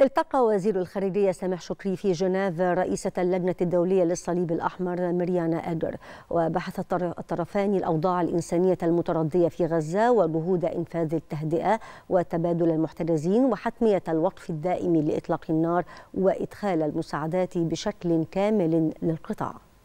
التقى وزير الخارجية سامح شكري في جنيف رئيسة اللجنة الدولية للصليب الأحمر مريانا أجر وبحث الطرفان الأوضاع الإنسانية المتردية في غزة وجهود إنفاذ التهدئة وتبادل المحتجزين وحتمية الوقف الدائم لإطلاق النار وإدخال المساعدات بشكل كامل للقطاع